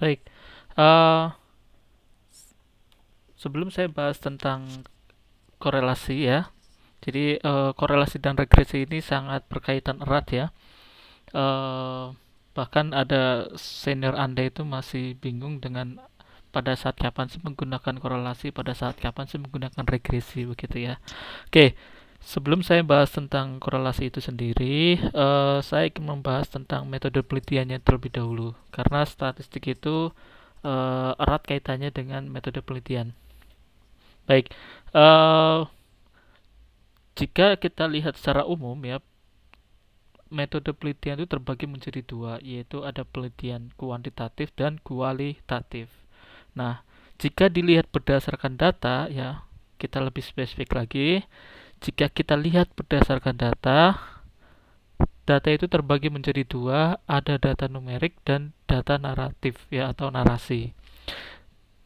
Baik, uh, sebelum saya bahas tentang korelasi ya, jadi uh, korelasi dan regresi ini sangat berkaitan erat ya. Uh, bahkan ada senior Anda itu masih bingung dengan pada saat kapan sih menggunakan korelasi, pada saat kapan sih menggunakan regresi begitu ya. Oke. Okay Sebelum saya bahas tentang korelasi itu sendiri, uh, saya ingin membahas tentang metode penelitiannya terlebih dahulu, karena statistik itu uh, erat kaitannya dengan metode penelitian. Baik, uh, jika kita lihat secara umum ya, metode penelitian itu terbagi menjadi dua, yaitu ada penelitian kuantitatif dan kualitatif. Nah, jika dilihat berdasarkan data ya, kita lebih spesifik lagi jika kita lihat berdasarkan data, data itu terbagi menjadi dua, ada data numerik dan data naratif ya atau narasi.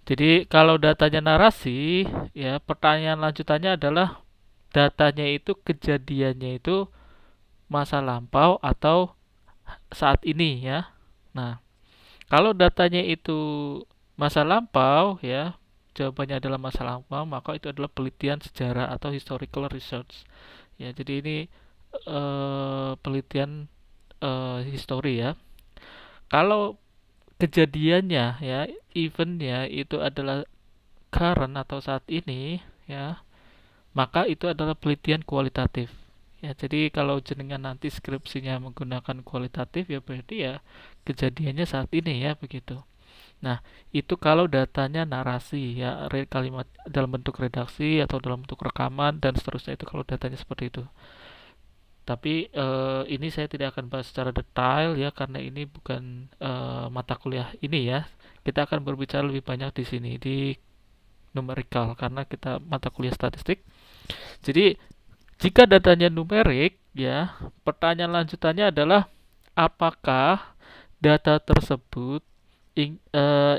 Jadi kalau datanya narasi, ya pertanyaan lanjutannya adalah datanya itu kejadiannya itu masa lampau atau saat ini ya. Nah, kalau datanya itu masa lampau ya, jawabannya adalah masalah apa, maka itu adalah penelitian sejarah atau historical research. Ya, jadi ini uh, penelitian uh, histori ya. Kalau kejadiannya ya, eventnya itu adalah current atau saat ini ya, maka itu adalah penelitian kualitatif. Ya, jadi kalau jenengan nanti skripsinya menggunakan kualitatif ya berarti ya kejadiannya saat ini ya begitu. Nah, itu kalau datanya narasi ya, kalimat dalam bentuk redaksi atau dalam bentuk rekaman dan seterusnya itu kalau datanya seperti itu. Tapi eh, ini saya tidak akan bahas secara detail ya karena ini bukan eh, mata kuliah ini ya. Kita akan berbicara lebih banyak di sini di numerical karena kita mata kuliah statistik. Jadi jika datanya numerik ya, pertanyaan lanjutannya adalah apakah data tersebut ing, uh,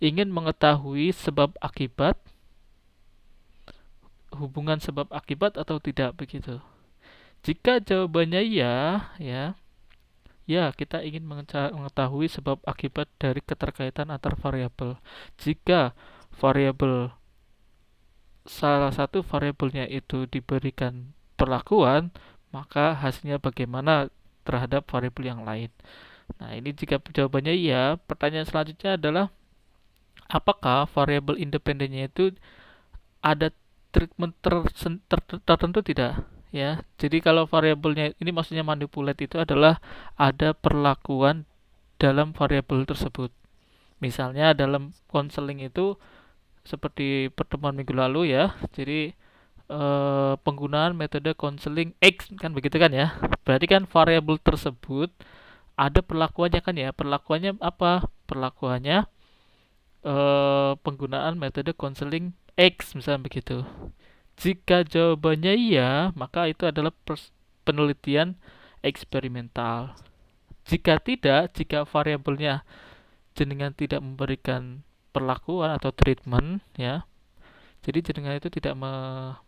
ingin mengetahui sebab akibat hubungan sebab akibat atau tidak begitu. Jika jawabannya ya, ya. Ya, kita ingin mengetahui sebab akibat dari keterkaitan antar variabel. Jika variabel salah satu variabelnya itu diberikan perlakuan, maka hasilnya bagaimana terhadap variabel yang lain. Nah, ini jika jawabannya iya, pertanyaan selanjutnya adalah apakah variabel independennya itu ada treatment ter ter tertentu tidak? Ya, jadi kalau variabelnya ini maksudnya manipulate itu adalah ada perlakuan dalam variabel tersebut. Misalnya dalam konseling itu seperti pertemuan minggu lalu ya. Jadi eh, penggunaan metode konseling X kan begitu kan ya. Berarti kan variabel tersebut ada perlakuannya kan ya perlakuannya apa perlakuannya eh, penggunaan metode konseling X misalnya begitu jika jawabannya iya maka itu adalah penelitian eksperimental jika tidak jika variabelnya jenengan tidak memberikan perlakuan atau treatment ya jadi jenengan itu tidak me,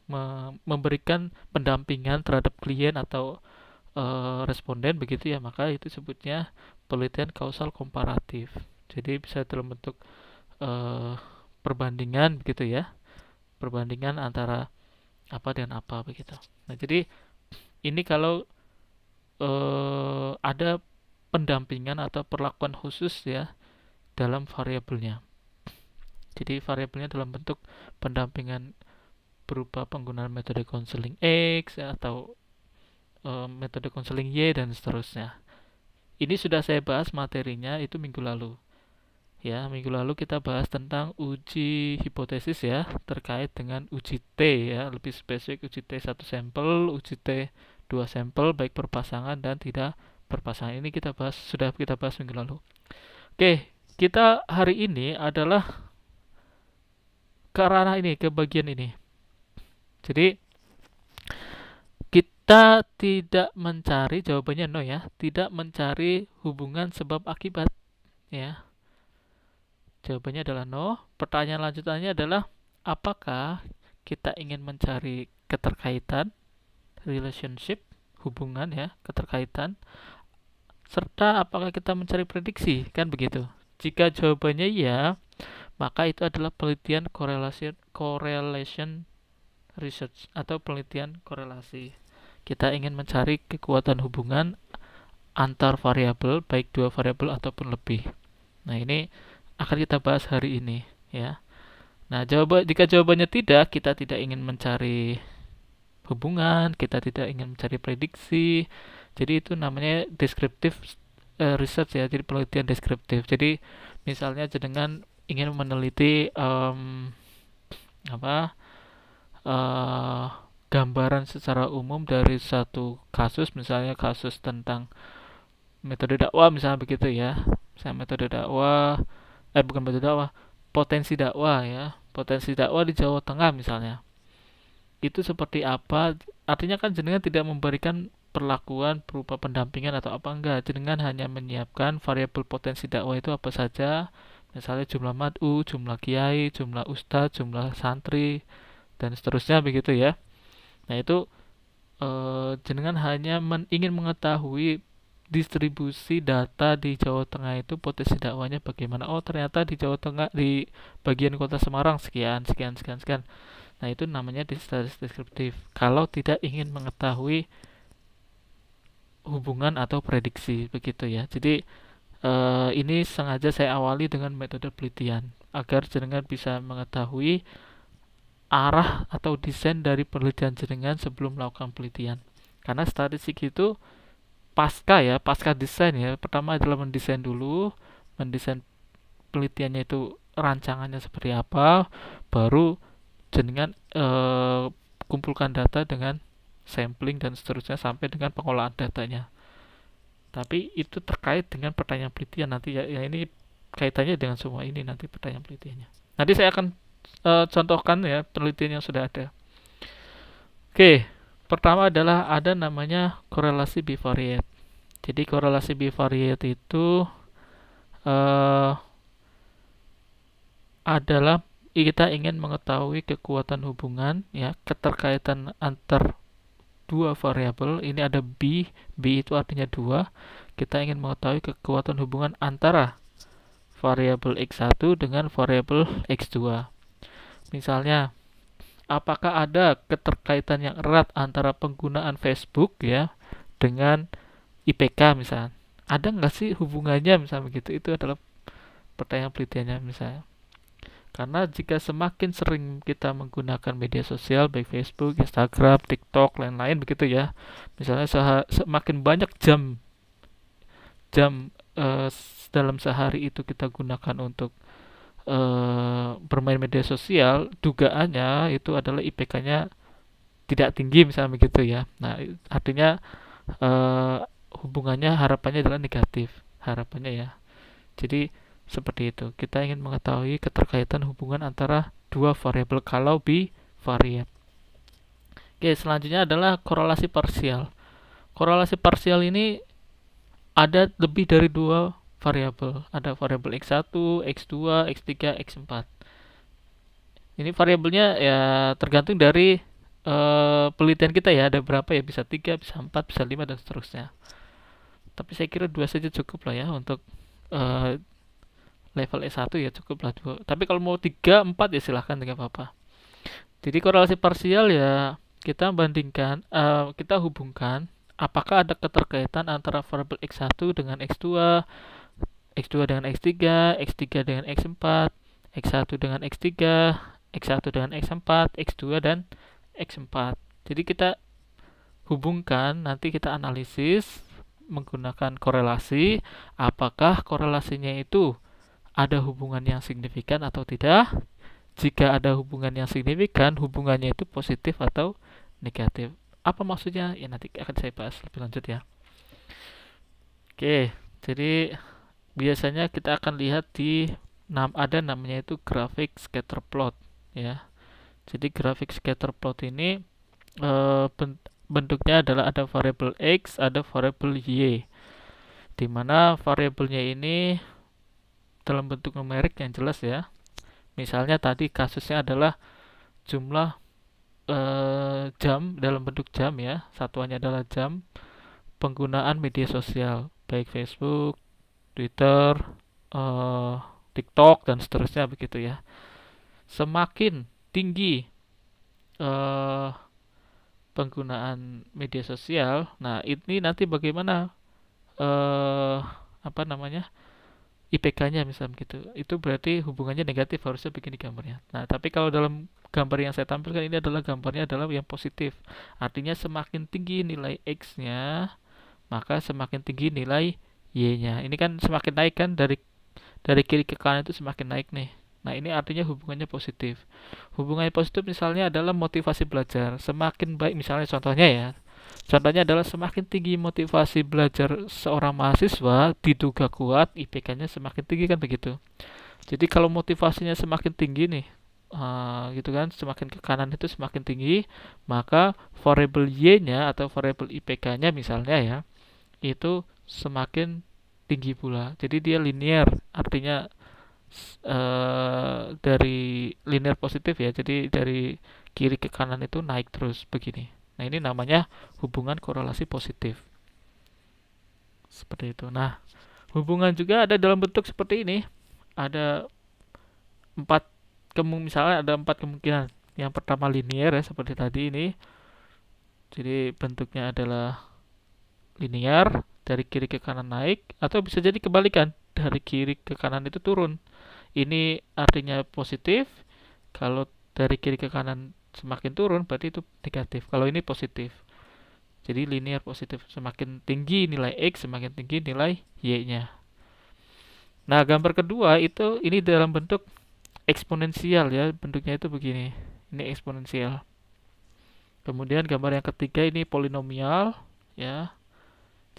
me, memberikan pendampingan terhadap klien atau Eh, responden begitu ya maka itu sebutnya penelitian kausal komparatif jadi bisa dalam bentuk uh, perbandingan begitu ya perbandingan antara apa dengan apa begitu nah jadi ini kalau uh, ada pendampingan atau perlakuan khusus ya dalam variabelnya jadi variabelnya dalam bentuk pendampingan berupa penggunaan metode counseling X atau e, metode konseling Y dan seterusnya. Ini sudah saya bahas materinya itu minggu lalu. Ya, minggu lalu kita bahas tentang uji hipotesis ya, terkait dengan uji T ya, lebih spesifik uji T satu sampel, uji T dua sampel baik berpasangan dan tidak berpasangan. Ini kita bahas sudah kita bahas minggu lalu. Oke, kita hari ini adalah ke arah ini, ke bagian ini. Jadi kita tidak mencari jawabannya no ya tidak mencari hubungan sebab akibat ya jawabannya adalah no pertanyaan lanjutannya adalah apakah kita ingin mencari keterkaitan relationship hubungan ya keterkaitan serta apakah kita mencari prediksi kan begitu jika jawabannya iya, maka itu adalah penelitian korelasi correlation research atau penelitian korelasi kita ingin mencari kekuatan hubungan antar variabel baik dua variabel ataupun lebih. Nah, ini akan kita bahas hari ini ya. Nah, jawab jika jawabannya tidak, kita tidak ingin mencari hubungan, kita tidak ingin mencari prediksi. Jadi itu namanya deskriptif uh, eh, research ya, jadi penelitian deskriptif. Jadi misalnya dengan ingin meneliti um, apa uh, gambaran secara umum dari satu kasus misalnya kasus tentang metode dakwah misalnya begitu ya saya metode dakwah eh bukan metode dakwah potensi dakwah ya potensi dakwah di Jawa Tengah misalnya itu seperti apa artinya kan jenengan tidak memberikan perlakuan berupa pendampingan atau apa enggak jenengan hanya menyiapkan variabel potensi dakwah itu apa saja misalnya jumlah madu jumlah kiai jumlah ustadz jumlah santri dan seterusnya begitu ya nah itu eh, jenengan hanya men ingin mengetahui distribusi data di Jawa Tengah itu potensi dakwanya bagaimana oh ternyata di Jawa Tengah di bagian kota Semarang sekian sekian sekian sekian nah itu namanya deskriptif kalau tidak ingin mengetahui hubungan atau prediksi begitu ya jadi eh, ini sengaja saya awali dengan metode penelitian agar jenengan bisa mengetahui arah atau desain dari penelitian jaringan sebelum melakukan penelitian. Karena statistik itu pasca ya, pasca desain ya. Pertama adalah mendesain dulu, mendesain penelitiannya itu rancangannya seperti apa, baru jaringan e, kumpulkan data dengan sampling dan seterusnya sampai dengan pengolahan datanya. Tapi itu terkait dengan pertanyaan penelitian nanti ya, ya ini kaitannya dengan semua ini nanti pertanyaan penelitiannya. Nanti saya akan uh, contohkan ya penelitian yang sudah ada. Oke, pertama adalah ada namanya korelasi bivariate. Jadi korelasi bivariate itu uh, adalah kita ingin mengetahui kekuatan hubungan ya keterkaitan antar dua variabel ini ada b b itu artinya dua kita ingin mengetahui kekuatan hubungan antara variabel x1 dengan variabel x2 misalnya apakah ada keterkaitan yang erat antara penggunaan Facebook ya dengan IPK misalnya ada nggak sih hubungannya misalnya begitu itu adalah pertanyaan penelitiannya misalnya karena jika semakin sering kita menggunakan media sosial baik Facebook, Instagram, TikTok, lain-lain begitu ya misalnya semakin banyak jam jam uh, dalam sehari itu kita gunakan untuk e, bermain media sosial dugaannya itu adalah IPK-nya tidak tinggi misalnya begitu ya nah artinya e, hubungannya harapannya adalah negatif harapannya ya jadi seperti itu kita ingin mengetahui keterkaitan hubungan antara dua variabel kalau b bivariat oke selanjutnya adalah korelasi parsial korelasi parsial ini ada lebih dari dua variabel. Ada variabel x1, x2, x3, x4. Ini variabelnya ya tergantung dari uh, penelitian kita ya. Ada berapa ya? Bisa 3, bisa 4, bisa 5 dan seterusnya. Tapi saya kira dua saja cukup lah ya untuk uh, level S1 ya cukup lah dua. Tapi kalau mau 3, 4 ya silahkan tidak apa-apa. Jadi korelasi parsial ya kita bandingkan uh, kita hubungkan apakah ada keterkaitan antara variabel x1 dengan x2 X2 dengan X3, X3 dengan X4, X1 dengan X3, X1 dengan X4, X2 dan X4. Jadi kita hubungkan, nanti kita analisis menggunakan korelasi, apakah korelasinya itu ada hubungan yang signifikan atau tidak. Jika ada hubungan yang signifikan, hubungannya itu positif atau negatif. Apa maksudnya? Ya nanti akan saya bahas lebih lanjut ya. Oke, jadi biasanya kita akan lihat di ada namanya itu grafik scatter plot ya jadi grafik scatter plot ini e, bentuknya adalah ada variable x ada variable y dimana variabelnya ini dalam bentuk numerik yang jelas ya misalnya tadi kasusnya adalah jumlah e, jam dalam bentuk jam ya satuannya adalah jam penggunaan media sosial baik Facebook, Twitter, uh, TikTok dan seterusnya begitu ya. Semakin tinggi uh, penggunaan media sosial, nah ini nanti bagaimana uh, apa namanya IPK-nya misalnya gitu. Itu berarti hubungannya negatif harusnya begini gambarnya. Nah tapi kalau dalam gambar yang saya tampilkan ini adalah gambarnya adalah yang positif. Artinya semakin tinggi nilai X-nya, maka semakin tinggi nilai y-nya. Ini kan semakin naik kan dari dari kiri ke kanan itu semakin naik nih. Nah, ini artinya hubungannya positif. Hubungannya positif misalnya adalah motivasi belajar. Semakin baik misalnya contohnya ya. Contohnya adalah semakin tinggi motivasi belajar seorang mahasiswa diduga kuat IPK-nya semakin tinggi kan begitu. Jadi kalau motivasinya semakin tinggi nih, uh, gitu kan, semakin ke kanan itu semakin tinggi, maka variable y-nya atau variable IPK-nya misalnya ya, itu semakin tinggi pula. Jadi dia linear, artinya e, dari linear positif ya. Jadi dari kiri ke kanan itu naik terus begini. Nah, ini namanya hubungan korelasi positif. Seperti itu. Nah, hubungan juga ada dalam bentuk seperti ini. Ada empat kemungkinan misalnya ada empat kemungkinan. Yang pertama linear ya seperti tadi ini. Jadi bentuknya adalah linear, dari kiri ke kanan naik atau bisa jadi kebalikan dari kiri ke kanan itu turun ini artinya positif kalau dari kiri ke kanan semakin turun berarti itu negatif kalau ini positif jadi linear positif semakin tinggi nilai x semakin tinggi nilai y nya nah gambar kedua itu ini dalam bentuk eksponensial ya bentuknya itu begini ini eksponensial kemudian gambar yang ketiga ini polinomial ya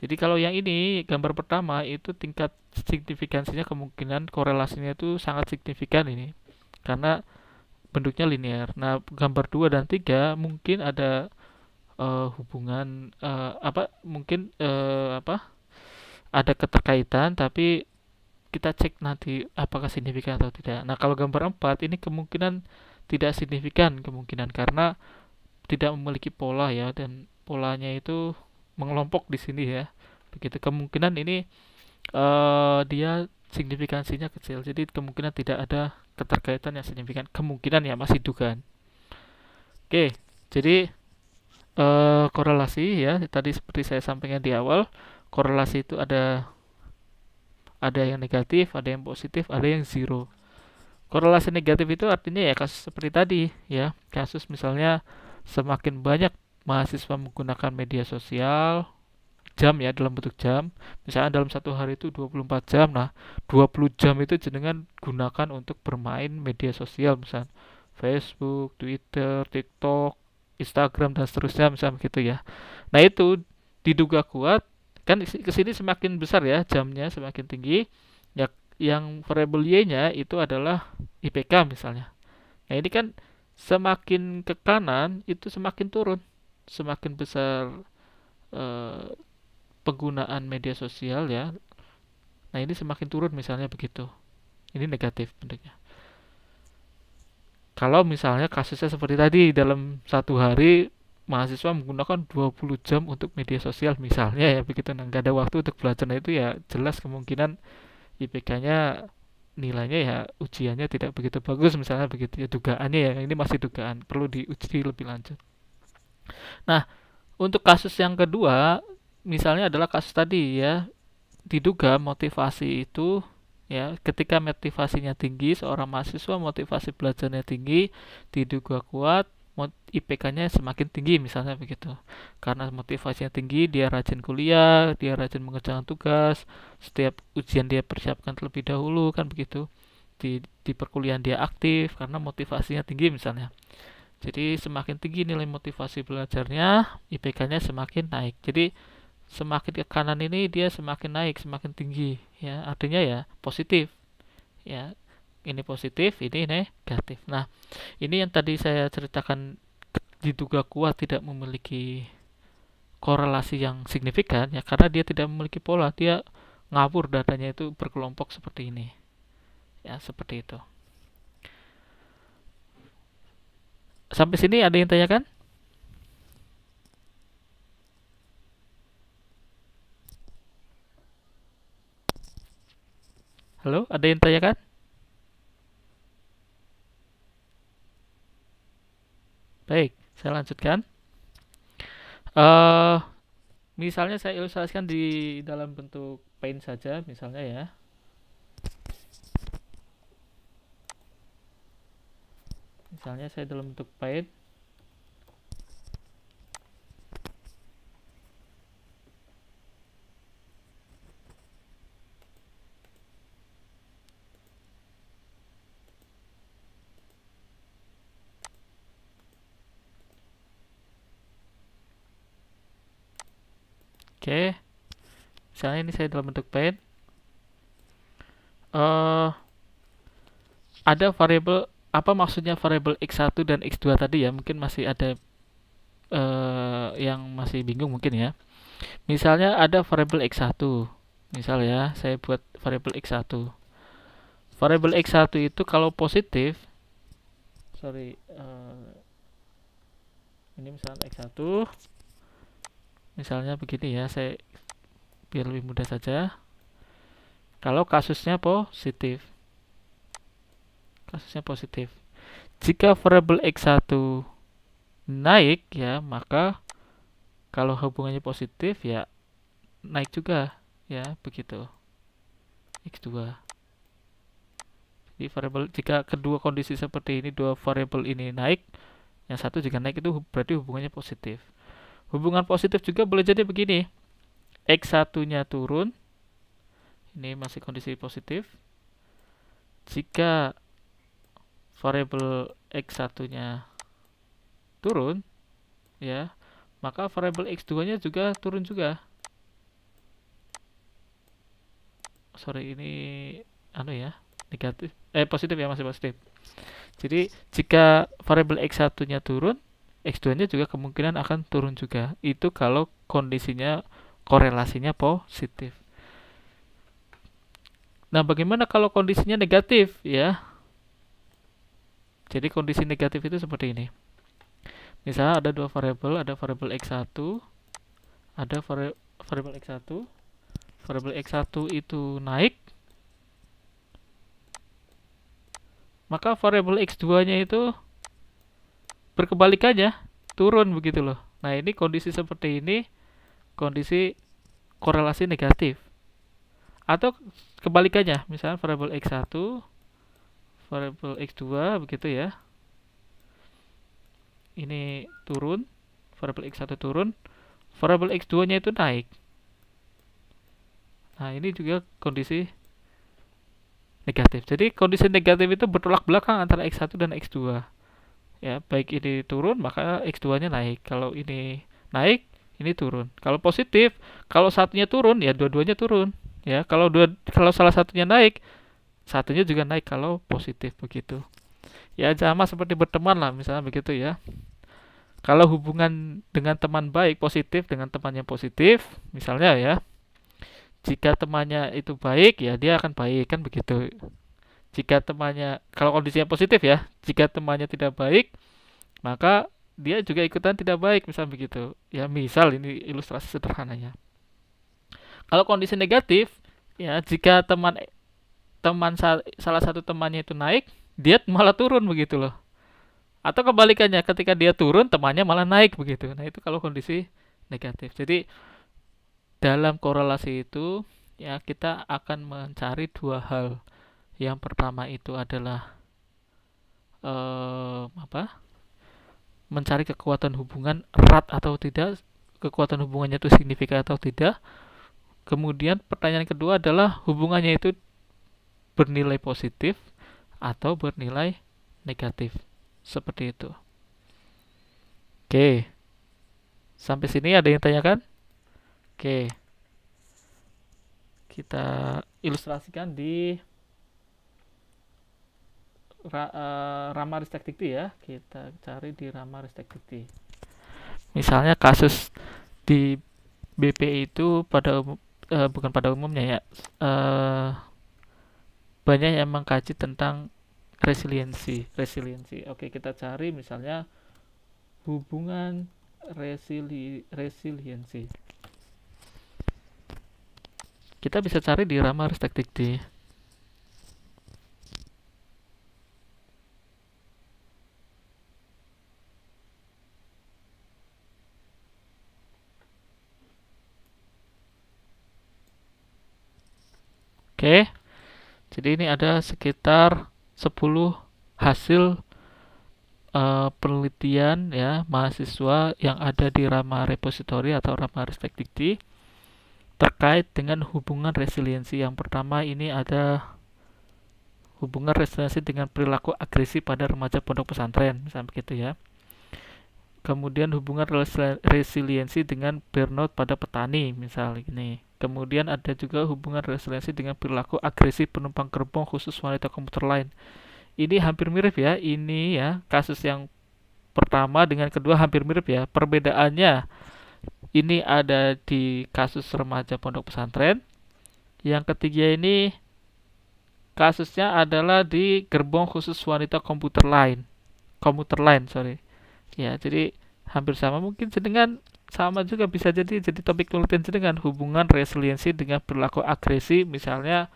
jadi kalau yang ini gambar pertama itu tingkat signifikansinya kemungkinan korelasinya itu sangat signifikan ini karena bentuknya linear. Nah, gambar dua dan tiga mungkin ada uh, hubungan uh, apa mungkin uh, apa ada keterkaitan tapi kita cek nanti apakah signifikan atau tidak. Nah, kalau gambar empat ini kemungkinan tidak signifikan kemungkinan karena tidak memiliki pola ya dan polanya itu mengelompok di sini ya begitu kemungkinan ini uh, dia signifikansinya kecil jadi kemungkinan tidak ada keterkaitan yang signifikan kemungkinan ya masih dugaan oke jadi uh, korelasi ya tadi seperti saya sampaikan di awal korelasi itu ada ada yang negatif ada yang positif ada yang zero korelasi negatif itu artinya ya kasus seperti tadi ya kasus misalnya semakin banyak mahasiswa menggunakan media sosial jam ya dalam bentuk jam misalnya dalam satu hari itu 24 jam nah 20 jam itu jenengan gunakan untuk bermain media sosial misalnya Facebook, Twitter, TikTok, Instagram dan seterusnya misalnya gitu ya nah itu diduga kuat kan kesini semakin besar ya jamnya semakin tinggi ya yang variable y-nya itu adalah IPK misalnya nah ini kan semakin ke kanan itu semakin turun semakin besar uh, penggunaan media sosial ya nah ini semakin turun misalnya begitu ini negatif bentuknya kalau misalnya kasusnya seperti tadi dalam satu hari mahasiswa menggunakan 20 jam untuk media sosial misalnya ya begitu nah nggak ada waktu untuk belajar nah, itu ya jelas kemungkinan IPK-nya nilainya ya ujiannya tidak begitu bagus misalnya begitu ya dugaannya ya ini masih dugaan perlu diuji lebih lanjut Nah, untuk kasus yang kedua, misalnya adalah kasus tadi ya, diduga motivasi itu ya ketika motivasinya tinggi seorang mahasiswa motivasi belajarnya tinggi diduga kuat IPK-nya semakin tinggi misalnya begitu karena motivasinya tinggi dia rajin kuliah dia rajin mengerjakan tugas setiap ujian dia persiapkan terlebih dahulu kan begitu di di perkuliahan dia aktif karena motivasinya tinggi misalnya jadi semakin tinggi nilai motivasi belajarnya, IPK-nya semakin naik. Jadi semakin ke kanan ini dia semakin naik, semakin tinggi ya. Artinya ya positif. Ya, ini positif, ini negatif. Nah, ini yang tadi saya ceritakan diduga kuat tidak memiliki korelasi yang signifikan ya karena dia tidak memiliki pola, dia ngabur datanya itu berkelompok seperti ini. Ya, seperti itu. sampai sini ada yang tanyakan? Halo, ada yang tanyakan? Baik, saya lanjutkan. Uh, misalnya saya ilustrasikan di dalam bentuk paint saja, misalnya ya. misalnya saya dalam bentuk paint Oke, okay. misalnya ini saya dalam bentuk paint. Uh, eh, ada variable apa maksudnya variable x1 dan x2 tadi ya mungkin masih ada uh, yang masih bingung mungkin ya misalnya ada variable x1 misal ya saya buat variable x1 variable x1 itu kalau positif sorry uh, ini misalnya x1 misalnya begini ya saya biar lebih mudah saja kalau kasusnya positif kasusnya positif. Jika variable X1 naik ya, maka kalau hubungannya positif ya naik juga ya, begitu. X2. Jadi variable jika kedua kondisi seperti ini dua variable ini naik, yang satu jika naik itu berarti hubungannya positif. Hubungan positif juga boleh jadi begini. X1-nya turun. Ini masih kondisi positif. Jika Variable x satunya turun ya, maka variable x2-nya juga turun juga. Sorry ini anu ya, negatif eh positif ya masih positif. Jadi jika variable x satunya turun, x2-nya juga kemungkinan akan turun juga. Itu kalau kondisinya korelasinya positif. Nah, bagaimana kalau kondisinya negatif ya? Jadi kondisi negatif itu seperti ini. Misal ada dua variabel, ada variabel x1, ada variabel x1. Variabel x1 itu naik. Maka variabel x2-nya itu berkebalikannya turun begitu loh. Nah, ini kondisi seperti ini kondisi korelasi negatif. Atau kebalikannya, misalnya variabel x1 variabel x2 begitu ya ini turun variabel x1 turun variabel x2 nya itu naik nah ini juga kondisi negatif jadi kondisi negatif itu bertolak belakang antara x1 dan x2 ya baik ini turun maka x2 nya naik kalau ini naik ini turun kalau positif kalau satunya turun ya dua-duanya turun ya kalau dua kalau salah satunya naik satunya juga naik kalau positif begitu ya sama seperti berteman lah misalnya begitu ya kalau hubungan dengan teman baik positif dengan teman yang positif misalnya ya jika temannya itu baik ya dia akan baik kan begitu jika temannya kalau kondisinya positif ya jika temannya tidak baik maka dia juga ikutan tidak baik misal begitu ya misal ini ilustrasi sederhananya kalau kondisi negatif ya jika teman teman sa salah satu temannya itu naik, dia malah turun begitu loh. Atau kebalikannya, ketika dia turun temannya malah naik begitu. Nah, itu kalau kondisi negatif. Jadi dalam korelasi itu ya kita akan mencari dua hal. Yang pertama itu adalah eh apa? mencari kekuatan hubungan erat atau tidak, kekuatan hubungannya itu signifikan atau tidak. Kemudian pertanyaan kedua adalah hubungannya itu bernilai positif atau bernilai negatif. Seperti itu. Oke. Sampai sini ada yang tanyakan? Oke. Kita ilustrasikan di Ra, uh, Rama Ristek ya. Kita cari di Rama Ristek Misalnya kasus di BP itu pada umum, uh, eh, bukan pada umumnya ya. Uh, banyak yang mengkaji tentang resiliensi resiliensi oke kita cari misalnya hubungan resili resiliensi kita bisa cari di Rama Ristek Dikti Oke, okay. Jadi ini ada sekitar 10 hasil uh, penelitian ya mahasiswa yang ada di Rama Repository atau Rama Respect Dikti terkait dengan hubungan resiliensi. Yang pertama ini ada hubungan resiliensi dengan perilaku agresi pada remaja pondok pesantren, misalnya begitu ya. Kemudian hubungan resiliensi dengan burnout pada petani, misalnya ini Kemudian ada juga hubungan resiliensi dengan perilaku agresif penumpang gerbong khusus wanita komputer lain. Ini hampir mirip ya, ini ya kasus yang pertama dengan kedua hampir mirip ya. Perbedaannya ini ada di kasus remaja pondok pesantren. Yang ketiga ini kasusnya adalah di gerbong khusus wanita komputer lain. Komputer lain, sorry. Ya, jadi hampir sama mungkin dengan sama juga bisa jadi jadi topik penelitian dengan hubungan resiliensi dengan perilaku agresi misalnya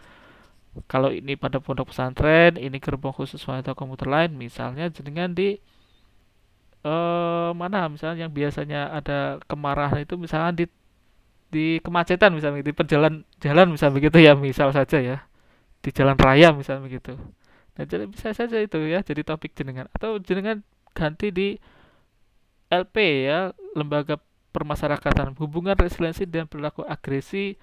kalau ini pada pondok pesantren ini gerbong khusus atau komuter lain misalnya jenengan di eh, mana misalnya yang biasanya ada kemarahan itu misalnya di di kemacetan misalnya di perjalan jalan misalnya begitu ya misal saja ya di jalan raya misalnya begitu nah jadi bisa saja itu ya jadi topik jenengan atau jenengan ganti di LP ya lembaga permasyarakatan, hubungan resiliensi dan perilaku agresi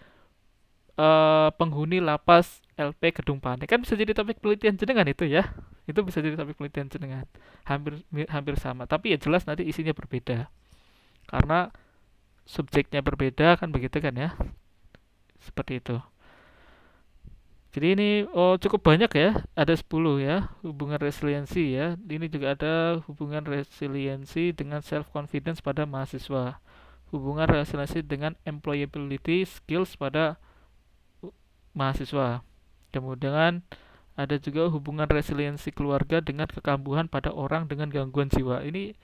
uh, penghuni lapas LP Gedung Pane. Kan bisa jadi topik penelitian jenengan itu ya. Itu bisa jadi topik penelitian jenengan. Hampir hampir sama, tapi ya jelas nanti isinya berbeda. Karena subjeknya berbeda kan begitu kan ya. Seperti itu. Jadi ini oh, cukup banyak ya, ada 10 ya, hubungan resiliensi ya. Ini juga ada hubungan resiliensi dengan self confidence pada mahasiswa hubungan relasi dengan employability skills pada mahasiswa. Kemudian ada juga hubungan resiliensi keluarga dengan kekambuhan pada orang dengan gangguan jiwa. Ini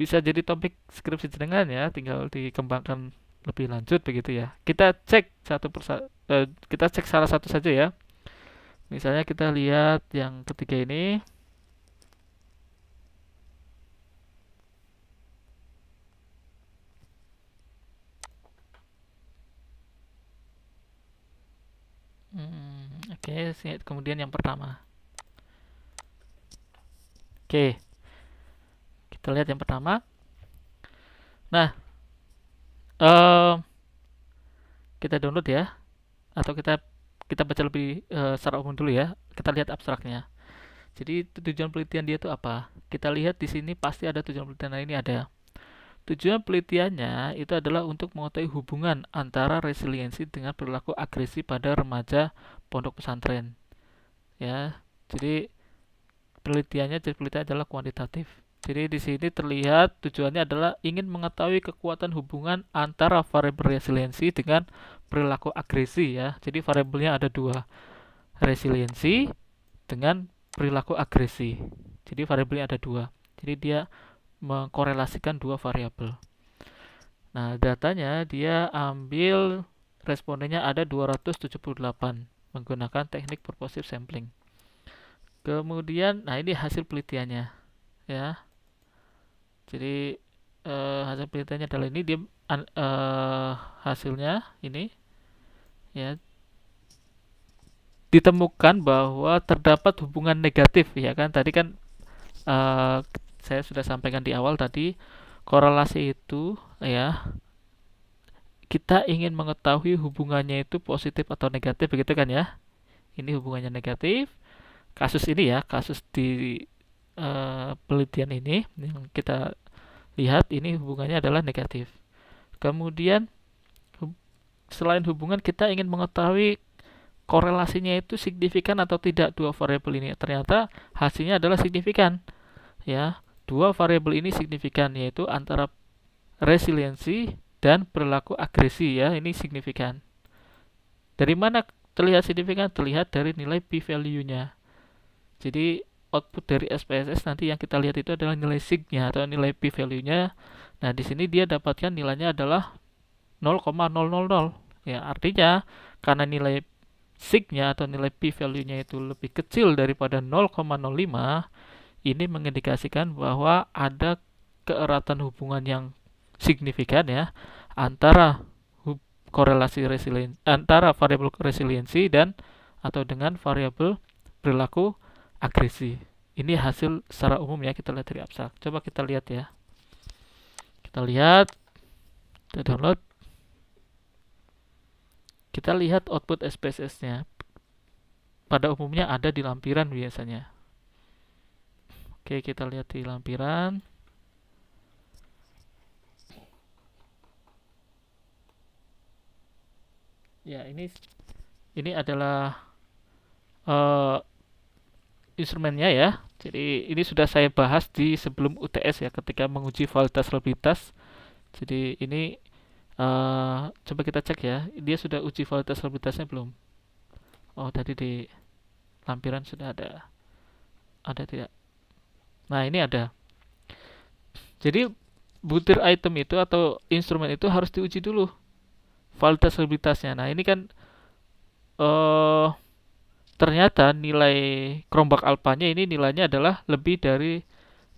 bisa jadi topik skripsi jenengan ya, tinggal dikembangkan lebih lanjut begitu ya. Kita cek satu persatu eh, kita cek salah satu saja ya. Misalnya kita lihat yang ketiga ini Oke, okay, kemudian yang pertama. Oke. Okay. Kita lihat yang pertama. Nah, Um, kita download ya atau kita kita baca lebih uh, secara umum dulu ya. Kita lihat abstraknya. Jadi tujuan penelitian dia itu apa? Kita lihat di sini pasti ada tujuan penelitian. ini ada. Tujuan penelitiannya itu adalah untuk mengetahui hubungan antara resiliensi dengan perilaku agresi pada remaja pondok pesantren ya jadi penelitiannya jadi penelitian adalah kuantitatif jadi di sini terlihat tujuannya adalah ingin mengetahui kekuatan hubungan antara variabel resiliensi dengan perilaku agresi ya. Jadi variabelnya ada dua, resiliensi dengan perilaku agresi. Jadi variabelnya ada dua. Jadi dia mengkorelasikan dua variabel. Nah, datanya dia ambil respondennya ada 278 menggunakan teknik purposive sampling. Kemudian, nah ini hasil penelitiannya, ya. Jadi eh, hasil penelitiannya adalah ini dia an, eh, hasilnya ini, ya ditemukan bahwa terdapat hubungan negatif, ya kan. Tadi kan eh, saya sudah sampaikan di awal tadi korelasi itu, ya kita ingin mengetahui hubungannya itu positif atau negatif begitu kan ya ini hubungannya negatif kasus ini ya kasus di uh, penelitian ini yang kita lihat ini hubungannya adalah negatif kemudian selain hubungan kita ingin mengetahui korelasinya itu signifikan atau tidak dua variabel ini ternyata hasilnya adalah signifikan ya dua variabel ini signifikan yaitu antara resiliensi dan perilaku agresi ya ini signifikan dari mana terlihat signifikan terlihat dari nilai p value nya jadi output dari SPSS nanti yang kita lihat itu adalah nilai sig-nya atau nilai p value nya nah di sini dia dapatkan nilainya adalah 0,000 ya artinya karena nilai sig-nya atau nilai p value nya itu lebih kecil daripada 0,05 ini mengindikasikan bahwa ada keeratan hubungan yang signifikan ya antara korelasi resilien antara variabel resiliensi dan atau dengan variabel perilaku agresi. Ini hasil secara umum ya kita lihat dari abstrak. Coba kita lihat ya. Kita lihat kita download. Kita lihat output SPSS-nya. Pada umumnya ada di lampiran biasanya. Oke, kita lihat di lampiran. ya ini ini adalah uh, instrumennya ya jadi ini sudah saya bahas di sebelum UTS ya ketika menguji validitas lebitas jadi ini uh, coba kita cek ya dia sudah uji validitas lebitasnya belum oh tadi di lampiran sudah ada ada tidak nah ini ada jadi butir item itu atau instrumen itu harus diuji dulu validitas stabilitasnya. nah ini kan eh ternyata nilai kerombak alfanya ini nilainya adalah lebih dari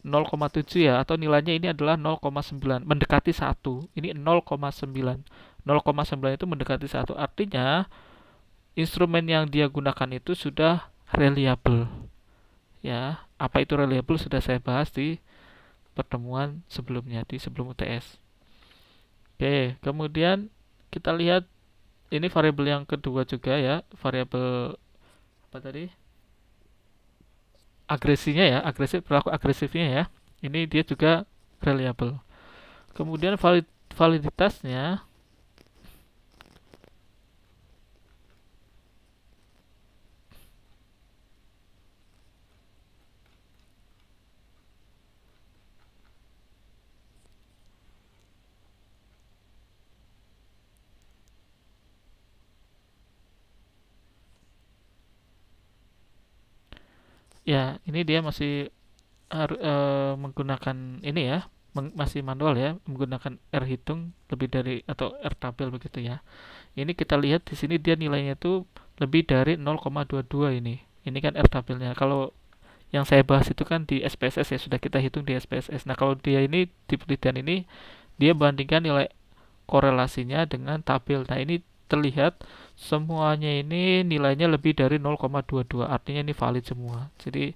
0,7 ya atau nilainya ini adalah 0,9 mendekati 1 ini 0,9 0,9 itu mendekati 1 artinya instrumen yang dia gunakan itu sudah reliable ya apa itu reliable sudah saya bahas di pertemuan sebelumnya di sebelum UTS oke kemudian kita lihat ini variabel yang kedua juga ya variabel apa tadi agresinya ya agresif perilaku agresifnya ya ini dia juga reliable kemudian valid, validitasnya ya ini dia masih harus uh, eh, menggunakan ini ya meng masih manual ya menggunakan R hitung lebih dari atau R tabel begitu ya ini kita lihat di sini dia nilainya itu lebih dari 0,22 ini ini kan R tabelnya kalau yang saya bahas itu kan di SPSS ya sudah kita hitung di SPSS nah kalau dia ini di penelitian ini dia bandingkan nilai korelasinya dengan tabel nah ini terlihat semuanya ini nilainya lebih dari 0,22 artinya ini valid semua jadi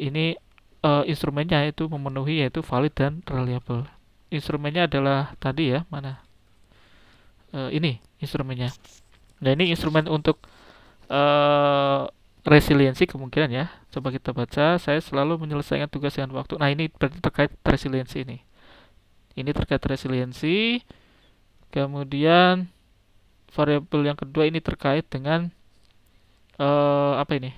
ini uh, instrumennya itu memenuhi yaitu valid dan reliable instrumennya adalah tadi ya mana uh, ini instrumennya nah ini instrumen untuk uh, resiliensi kemungkinan ya coba kita baca saya selalu menyelesaikan tugas dengan waktu nah ini terkait resiliensi ini ini terkait resiliensi kemudian variabel yang kedua ini terkait dengan uh, apa ini?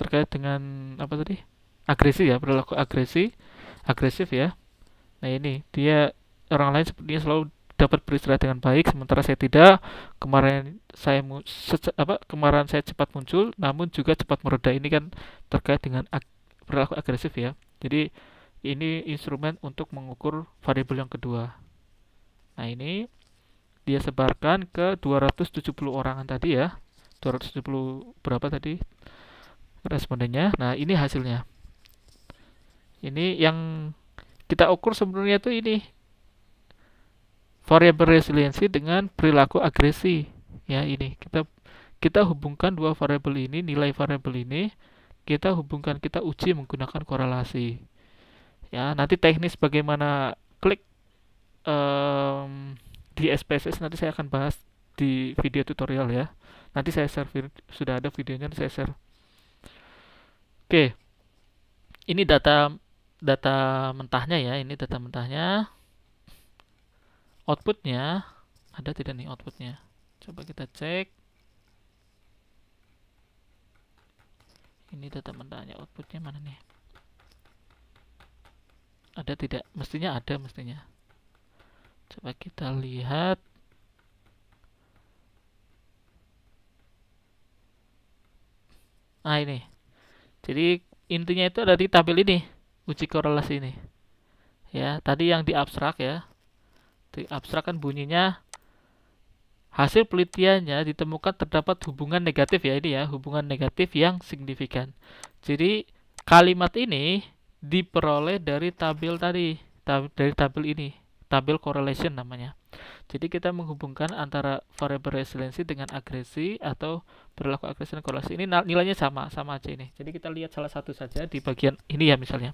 Terkait dengan apa tadi? Agresi ya, perilaku agresi, agresif ya. Nah, ini dia orang lain sepertinya selalu dapat beristirahat dengan baik sementara saya tidak kemarin saya apa Kemarin saya cepat muncul namun juga cepat mereda ini kan terkait dengan ag perilaku agresif ya jadi ini instrumen untuk mengukur variabel yang kedua nah ini dia sebarkan ke 270 orang tadi ya 270 berapa tadi respondennya nah ini hasilnya ini yang kita ukur sebenarnya itu ini variable resiliensi dengan perilaku agresi ya ini kita kita hubungkan dua variabel ini nilai variabel ini kita hubungkan kita uji menggunakan korelasi ya nanti teknis bagaimana klik um, di SPSS nanti saya akan bahas di video tutorial ya nanti saya share sudah ada videonya saya share oke ini data data mentahnya ya ini data mentahnya outputnya ada tidak nih outputnya coba kita cek ini data mentahnya outputnya mana nih ada tidak mestinya ada mestinya coba kita lihat nah ini jadi intinya itu ada di tabel ini uji korelasi ini ya tadi yang di abstrak ya di abstrak kan bunyinya hasil penelitiannya ditemukan terdapat hubungan negatif ya ini ya hubungan negatif yang signifikan jadi kalimat ini diperoleh dari tabel tadi tab dari tabel ini tabel correlation namanya. Jadi kita menghubungkan antara variable resiliensi dengan agresi atau perilaku agresi dan korelasi. Ini nilainya sama, sama aja ini. Jadi kita lihat salah satu saja di bagian ini ya misalnya.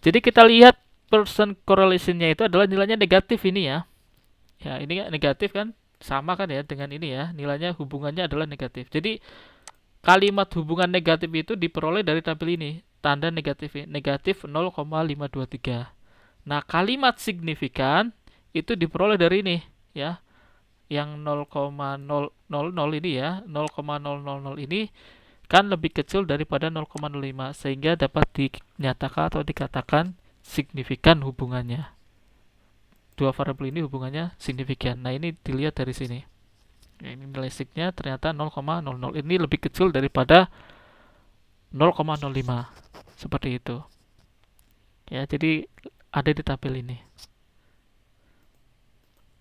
Jadi kita lihat persen correlation-nya itu adalah nilainya negatif ini ya. Ya, ini kan negatif kan sama kan ya dengan ini ya. Nilainya hubungannya adalah negatif. Jadi kalimat hubungan negatif itu diperoleh dari tabel ini. Tanda negatif negatif 0,523. Nah, kalimat signifikan itu diperoleh dari ini, ya. Yang 0,000 ini ya, 0,000 ini kan lebih kecil daripada 0,05 sehingga dapat dinyatakan atau dikatakan signifikan hubungannya. Dua variabel ini hubungannya signifikan. Nah, ini dilihat dari sini. Ya, ini nilai signya ternyata 0,00. Ini lebih kecil daripada 0,05. Seperti itu. Ya, jadi ada di tabel ini.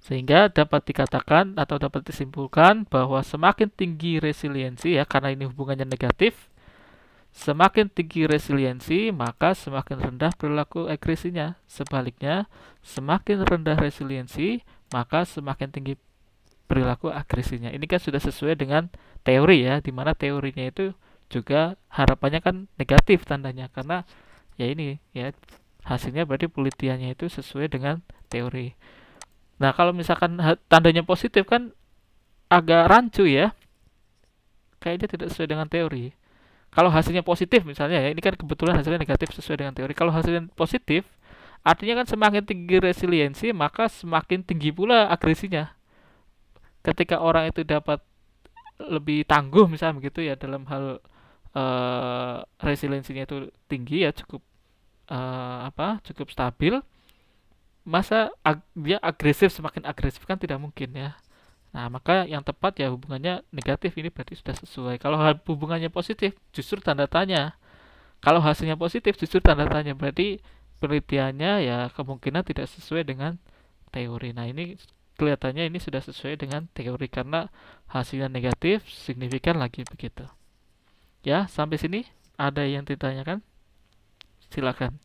Sehingga dapat dikatakan atau dapat disimpulkan bahwa semakin tinggi resiliensi ya karena ini hubungannya negatif, semakin tinggi resiliensi maka semakin rendah perilaku agresinya. Sebaliknya, semakin rendah resiliensi maka semakin tinggi perilaku agresinya. Ini kan sudah sesuai dengan teori ya, di mana teorinya itu juga harapannya kan negatif tandanya karena ya ini ya hasilnya berarti penelitiannya itu sesuai dengan teori. Nah, kalau misalkan tandanya positif kan agak rancu ya. Kayaknya tidak sesuai dengan teori. Kalau hasilnya positif misalnya ya, ini kan kebetulan hasilnya negatif sesuai dengan teori. Kalau hasilnya positif, artinya kan semakin tinggi resiliensi, maka semakin tinggi pula agresinya. Ketika orang itu dapat lebih tangguh misalnya begitu ya dalam hal uh, resiliensinya itu tinggi ya cukup uh, apa cukup stabil masa ag dia agresif semakin agresif kan tidak mungkin ya nah maka yang tepat ya hubungannya negatif ini berarti sudah sesuai kalau hubungannya positif justru tanda tanya kalau hasilnya positif justru tanda tanya berarti penelitiannya ya kemungkinan tidak sesuai dengan teori nah ini kelihatannya ini sudah sesuai dengan teori karena hasilnya negatif signifikan lagi begitu ya sampai sini ada yang ditanyakan silakan